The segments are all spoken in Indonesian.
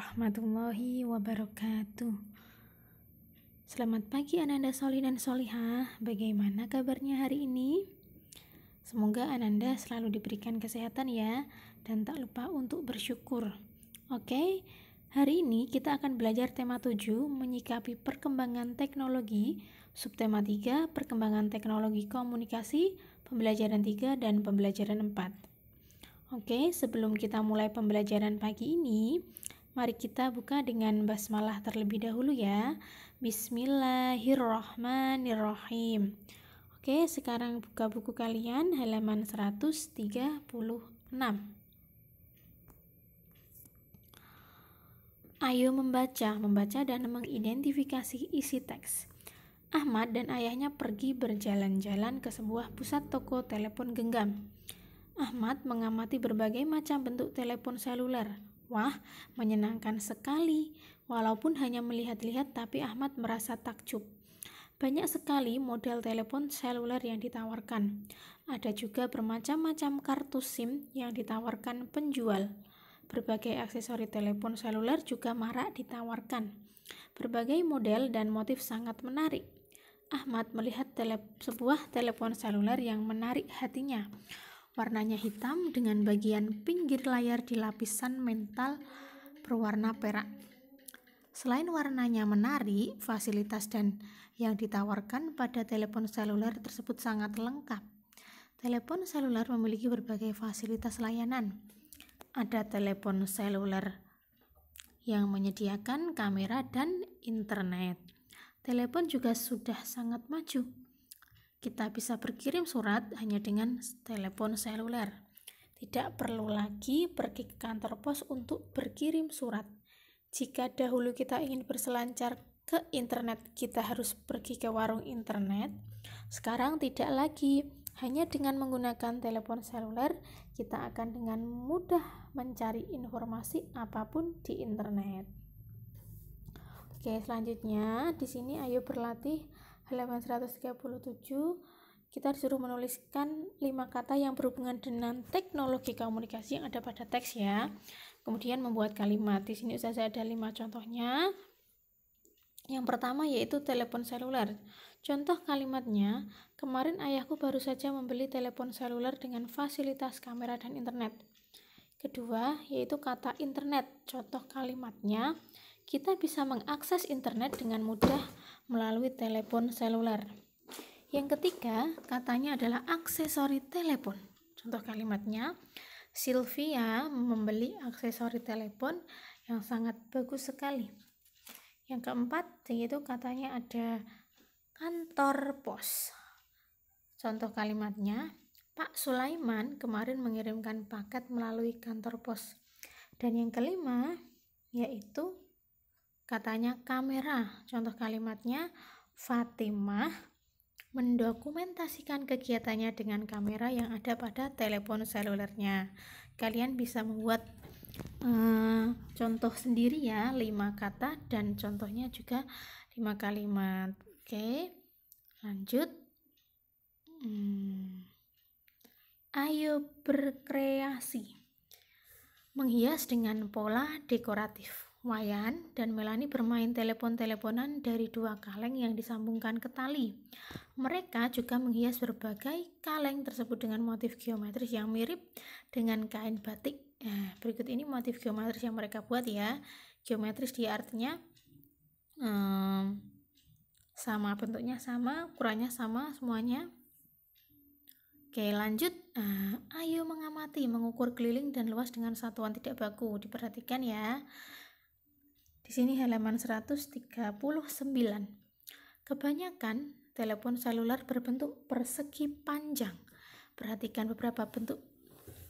warahmatullahi wabarakatuh Selamat pagi Ananda Soli dan Solihah Bagaimana kabarnya hari ini? Semoga Ananda selalu diberikan kesehatan ya Dan tak lupa untuk bersyukur Oke, hari ini kita akan belajar tema 7 Menyikapi perkembangan teknologi Subtema 3 Perkembangan teknologi komunikasi Pembelajaran 3 dan pembelajaran 4 Oke, sebelum kita mulai pembelajaran pagi ini, Mari kita buka dengan basmalah terlebih dahulu ya. Bismillahirrahmanirrahim. Oke, sekarang buka buku kalian halaman 136. Ayo membaca, membaca dan mengidentifikasi isi teks. Ahmad dan ayahnya pergi berjalan-jalan ke sebuah pusat toko telepon genggam. Ahmad mengamati berbagai macam bentuk telepon seluler Wah, menyenangkan sekali. Walaupun hanya melihat-lihat, tapi Ahmad merasa takjub. Banyak sekali model telepon seluler yang ditawarkan. Ada juga bermacam-macam kartu SIM yang ditawarkan penjual. Berbagai aksesori telepon seluler juga marak ditawarkan. Berbagai model dan motif sangat menarik. Ahmad melihat tele sebuah telepon seluler yang menarik hatinya. Warnanya hitam dengan bagian pinggir layar di lapisan mental berwarna perak. Selain warnanya menarik, fasilitas dan yang ditawarkan pada telepon seluler tersebut sangat lengkap. Telepon seluler memiliki berbagai fasilitas layanan. Ada telepon seluler yang menyediakan kamera dan internet. Telepon juga sudah sangat maju kita bisa berkirim surat hanya dengan telepon seluler. Tidak perlu lagi pergi ke kantor pos untuk berkirim surat. Jika dahulu kita ingin berselancar ke internet, kita harus pergi ke warung internet. Sekarang tidak lagi, hanya dengan menggunakan telepon seluler, kita akan dengan mudah mencari informasi apapun di internet. Oke, selanjutnya di sini ayo berlatih halaman 137 kita disuruh menuliskan lima kata yang berhubungan dengan teknologi komunikasi yang ada pada teks ya. Kemudian membuat kalimat. Di sini saya ada lima contohnya. Yang pertama yaitu telepon seluler. Contoh kalimatnya, kemarin ayahku baru saja membeli telepon seluler dengan fasilitas kamera dan internet. Kedua, yaitu kata internet. Contoh kalimatnya, kita bisa mengakses internet dengan mudah melalui telepon seluler. Yang ketiga, katanya adalah aksesori telepon. Contoh kalimatnya, Sylvia membeli aksesori telepon yang sangat bagus sekali. Yang keempat, yaitu katanya ada kantor pos. Contoh kalimatnya, Pak Sulaiman kemarin mengirimkan paket melalui kantor pos. Dan yang kelima, yaitu katanya kamera. Contoh kalimatnya, Fatimah mendokumentasikan kegiatannya dengan kamera yang ada pada telepon selulernya. Kalian bisa membuat uh, contoh sendiri ya, lima kata dan contohnya juga 5 kalimat. Oke. Lanjut. Hmm. Ayo berkreasi. Menghias dengan pola dekoratif. Wayan dan Melani bermain telepon-teleponan dari dua kaleng yang disambungkan ke tali. Mereka juga menghias berbagai kaleng tersebut dengan motif geometris yang mirip dengan kain batik. Nah, berikut ini motif geometris yang mereka buat ya. Geometris dia artinya um, sama bentuknya sama, ukurannya sama semuanya. Oke, lanjut. Nah, ayo mengamati, mengukur keliling dan luas dengan satuan tidak baku. Diperhatikan ya. Di sini halaman 139. Kebanyakan telepon seluler berbentuk persegi panjang. Perhatikan beberapa bentuk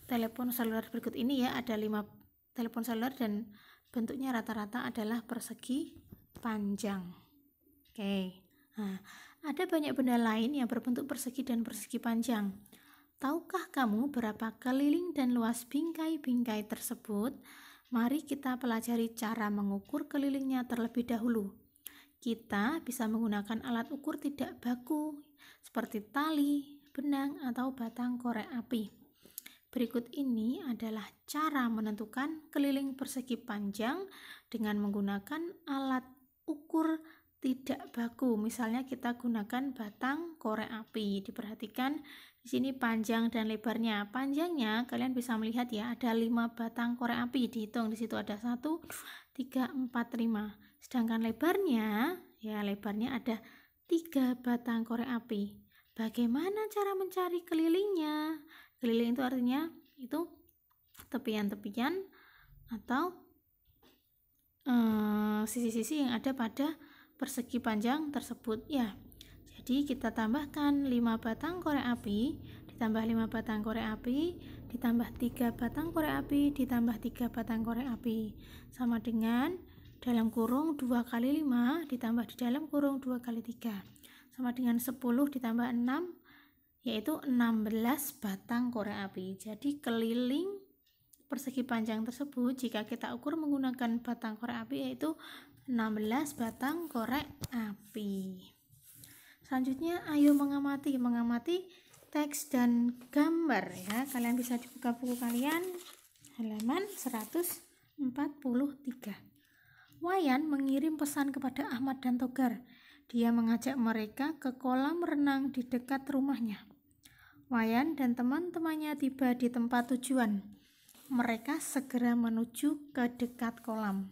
telepon seluler berikut ini ya, ada 5 telepon seluler dan bentuknya rata-rata adalah persegi panjang. Oke. Okay. Nah, ada banyak benda lain yang berbentuk persegi dan persegi panjang. Tahukah kamu berapa keliling dan luas bingkai-bingkai tersebut? Mari kita pelajari cara mengukur kelilingnya terlebih dahulu. Kita bisa menggunakan alat ukur tidak baku seperti tali, benang, atau batang korek api. Berikut ini adalah cara menentukan keliling persegi panjang dengan menggunakan alat ukur tidak baku. Misalnya kita gunakan batang korek api. Diperhatikan di sini panjang dan lebarnya. Panjangnya kalian bisa melihat ya ada 5 batang korek api dihitung di situ ada 1 tiga, 3 4 5. Sedangkan lebarnya ya lebarnya ada 3 batang korek api. Bagaimana cara mencari kelilingnya? Keliling itu artinya itu tepian-tepian atau eh, sisi-sisi hmm, yang ada pada persegi panjang tersebut ya. Jadi kita tambahkan 5 batang korek api, ditambah 5 batang korek api, ditambah 3 batang korek api, ditambah 3 batang korek api. Sama dengan dalam kurung 2 kali 5 ditambah di dalam kurung 2 kali 3. Sama dengan 10 ditambah 6 yaitu 16 batang korek api. Jadi keliling persegi panjang tersebut jika kita ukur menggunakan batang korek api yaitu 16 batang korek api. Selanjutnya ayo mengamati, mengamati teks dan gambar ya. Kalian bisa buka buku kalian halaman 143. Wayan mengirim pesan kepada Ahmad dan Togar. Dia mengajak mereka ke kolam renang di dekat rumahnya. Wayan dan teman-temannya tiba di tempat tujuan. Mereka segera menuju ke dekat kolam.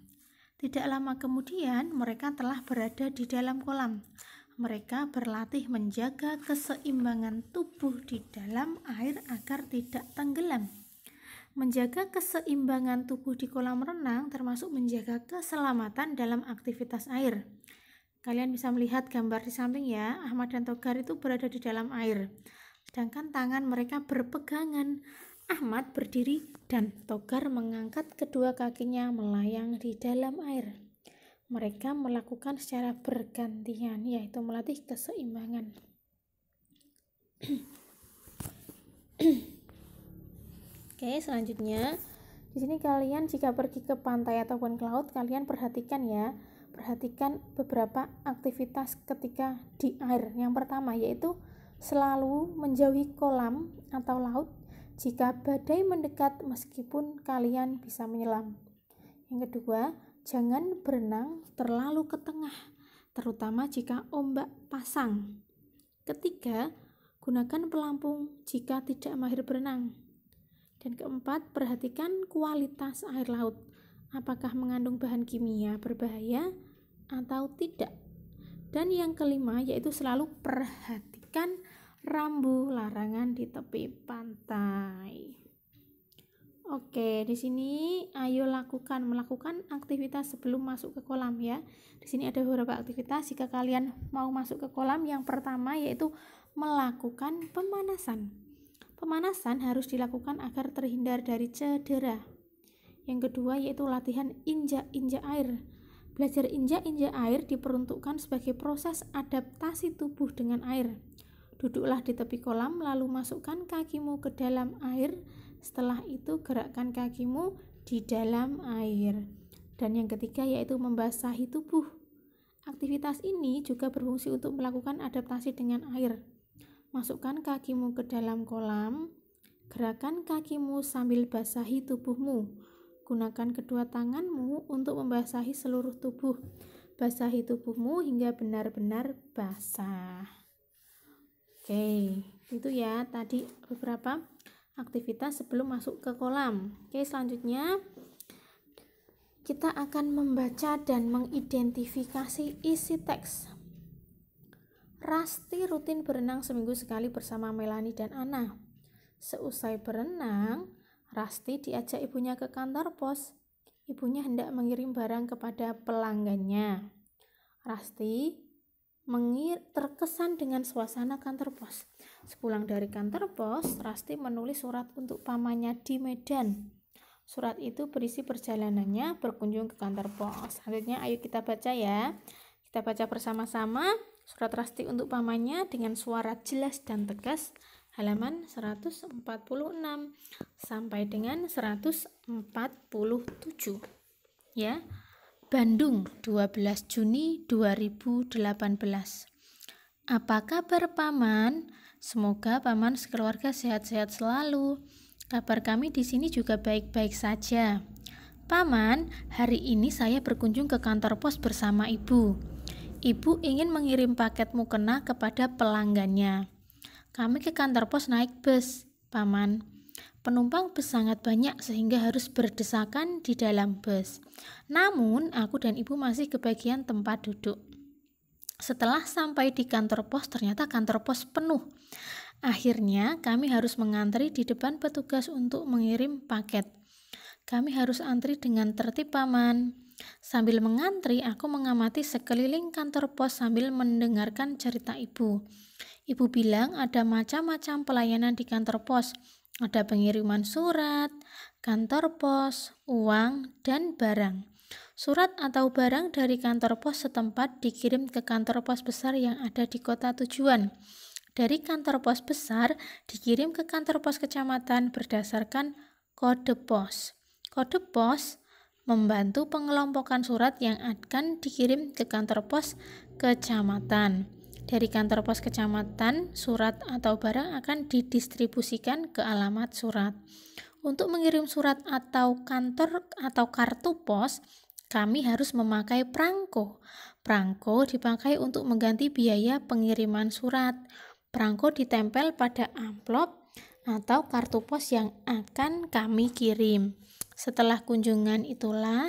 Tidak lama kemudian, mereka telah berada di dalam kolam. Mereka berlatih menjaga keseimbangan tubuh di dalam air agar tidak tenggelam. Menjaga keseimbangan tubuh di kolam renang termasuk menjaga keselamatan dalam aktivitas air. Kalian bisa melihat gambar di samping ya, Ahmad dan Togar itu berada di dalam air. Sedangkan tangan mereka berpegangan. Ahmad berdiri dan Togar mengangkat kedua kakinya melayang di dalam air. Mereka melakukan secara bergantian, yaitu melatih keseimbangan. Oke, selanjutnya di sini kalian jika pergi ke pantai ataupun ke laut, kalian perhatikan ya, perhatikan beberapa aktivitas ketika di air. Yang pertama yaitu selalu menjauhi kolam atau laut jika badai mendekat meskipun kalian bisa menyelam. Yang kedua, jangan berenang terlalu ke tengah, terutama jika ombak pasang. Ketiga, gunakan pelampung jika tidak mahir berenang. Dan keempat, perhatikan kualitas air laut, apakah mengandung bahan kimia berbahaya atau tidak. Dan yang kelima, yaitu selalu perhatikan rambu larangan di tepi pantai. Oke, di sini ayo lakukan melakukan aktivitas sebelum masuk ke kolam ya. Di sini ada beberapa aktivitas jika kalian mau masuk ke kolam. Yang pertama yaitu melakukan pemanasan. Pemanasan harus dilakukan agar terhindar dari cedera. Yang kedua yaitu latihan injak-injak air. Belajar injak-injak air diperuntukkan sebagai proses adaptasi tubuh dengan air. Duduklah di tepi kolam, lalu masukkan kakimu ke dalam air. Setelah itu, gerakkan kakimu di dalam air. Dan yang ketiga yaitu membasahi tubuh. Aktivitas ini juga berfungsi untuk melakukan adaptasi dengan air. Masukkan kakimu ke dalam kolam, gerakan kakimu sambil basahi tubuhmu. Gunakan kedua tanganmu untuk membasahi seluruh tubuh. Basahi tubuhmu hingga benar-benar basah. Oke, itu ya tadi beberapa aktivitas sebelum masuk ke kolam. Oke, selanjutnya kita akan membaca dan mengidentifikasi isi teks. Rasti rutin berenang seminggu sekali bersama Melani dan Ana. Seusai berenang, Rasti diajak ibunya ke kantor pos. Ibunya hendak mengirim barang kepada pelanggannya. Rasti mengir terkesan dengan suasana kantor pos. Sepulang dari kantor pos, Rasti menulis surat untuk pamannya di Medan. Surat itu berisi perjalanannya berkunjung ke kantor pos. Selanjutnya ayo kita baca ya. Kita baca bersama-sama surat Rasti untuk pamannya dengan suara jelas dan tegas halaman 146 sampai dengan 147. Ya. Bandung 12 Juni 2018 Apa kabar Paman? Semoga Paman sekeluarga sehat-sehat selalu. Kabar kami di sini juga baik-baik saja. Paman, hari ini saya berkunjung ke kantor pos bersama Ibu. Ibu ingin mengirim paket mukena kepada pelanggannya. Kami ke kantor pos naik bus, Paman. Penumpang bus sangat banyak sehingga harus berdesakan di dalam bus. Namun, aku dan ibu masih kebagian tempat duduk. Setelah sampai di kantor pos, ternyata kantor pos penuh. Akhirnya, kami harus mengantri di depan petugas untuk mengirim paket. Kami harus antri dengan tertib paman. Sambil mengantri, aku mengamati sekeliling kantor pos sambil mendengarkan cerita ibu. Ibu bilang ada macam-macam pelayanan di kantor pos, ada pengiriman surat, kantor pos, uang, dan barang. Surat atau barang dari kantor pos setempat dikirim ke kantor pos besar yang ada di kota tujuan. Dari kantor pos besar dikirim ke kantor pos kecamatan berdasarkan kode pos. Kode pos membantu pengelompokan surat yang akan dikirim ke kantor pos kecamatan dari kantor pos kecamatan, surat atau barang akan didistribusikan ke alamat surat. Untuk mengirim surat atau kantor atau kartu pos, kami harus memakai perangko. Perangko dipakai untuk mengganti biaya pengiriman surat. Perangko ditempel pada amplop atau kartu pos yang akan kami kirim. Setelah kunjungan itulah,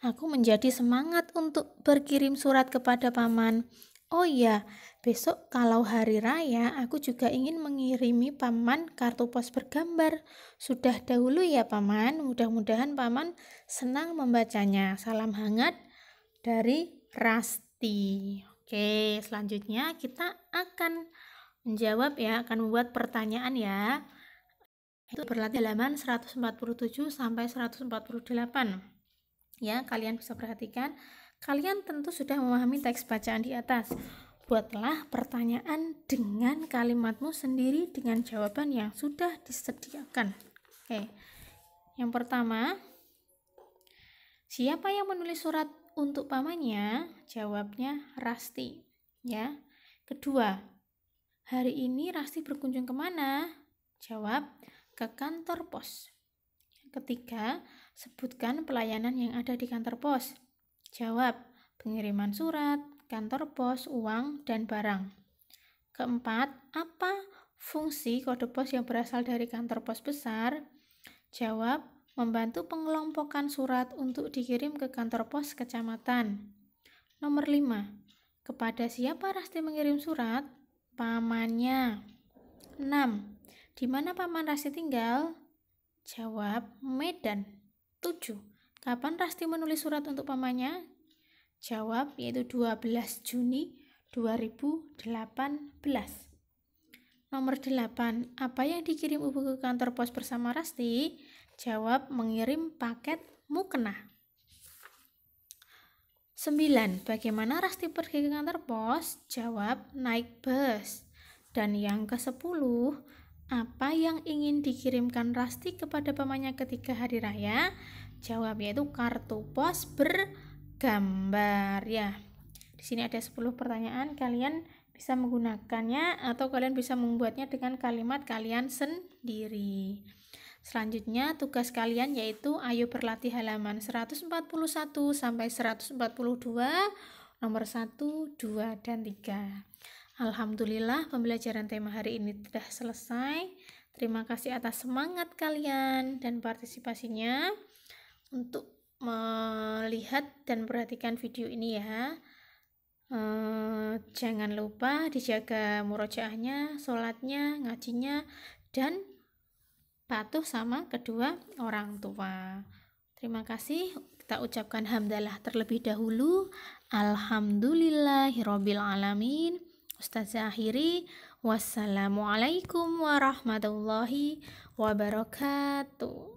aku menjadi semangat untuk berkirim surat kepada paman. Oh iya, Besok kalau hari raya, aku juga ingin mengirimi paman kartu pos bergambar. Sudah dahulu ya paman, mudah-mudahan paman senang membacanya. Salam hangat dari Rasti. Oke, selanjutnya kita akan menjawab ya, akan membuat pertanyaan ya. Itu berlatih halaman 147 sampai 148. Ya, kalian bisa perhatikan. Kalian tentu sudah memahami teks bacaan di atas. Buatlah pertanyaan dengan kalimatmu sendiri dengan jawaban yang sudah disediakan. Oke. Yang pertama, siapa yang menulis surat untuk pamannya? Jawabnya Rasti, ya. Kedua, hari ini Rasti berkunjung kemana? Jawab, ke kantor pos. Ketiga, sebutkan pelayanan yang ada di kantor pos. Jawab, pengiriman surat, kantor pos, uang, dan barang. Keempat, apa fungsi kode pos yang berasal dari kantor pos besar? Jawab, membantu pengelompokan surat untuk dikirim ke kantor pos kecamatan. Nomor 5. Kepada siapa Rasti mengirim surat? Pamannya. 6. Di mana paman Rasti tinggal? Jawab, Medan. 7. Kapan Rasti menulis surat untuk pamannya? Jawab yaitu 12 Juni 2018. Nomor 8, apa yang dikirim Ibu ke kantor pos bersama Rasti? Jawab mengirim paket mukena. 9. Bagaimana Rasti pergi ke kantor pos? Jawab naik bus. Dan yang ke-10, apa yang ingin dikirimkan Rasti kepada pamannya ketika hari raya? Jawab yaitu kartu pos ber gambar ya. Di sini ada 10 pertanyaan, kalian bisa menggunakannya atau kalian bisa membuatnya dengan kalimat kalian sendiri. Selanjutnya tugas kalian yaitu ayo berlatih halaman 141 sampai 142 nomor 1, 2 dan 3. Alhamdulillah pembelajaran tema hari ini sudah selesai. Terima kasih atas semangat kalian dan partisipasinya untuk melihat dan perhatikan video ini ya. Eh, jangan lupa dijaga murojaahnya, sholatnya, ngajinya, dan patuh sama kedua orang tua. Terima kasih. Kita ucapkan hamdalah terlebih dahulu. Alhamdulillahirabbil alamin. Ustazah akhiri. Wassalamualaikum warahmatullahi wabarakatuh.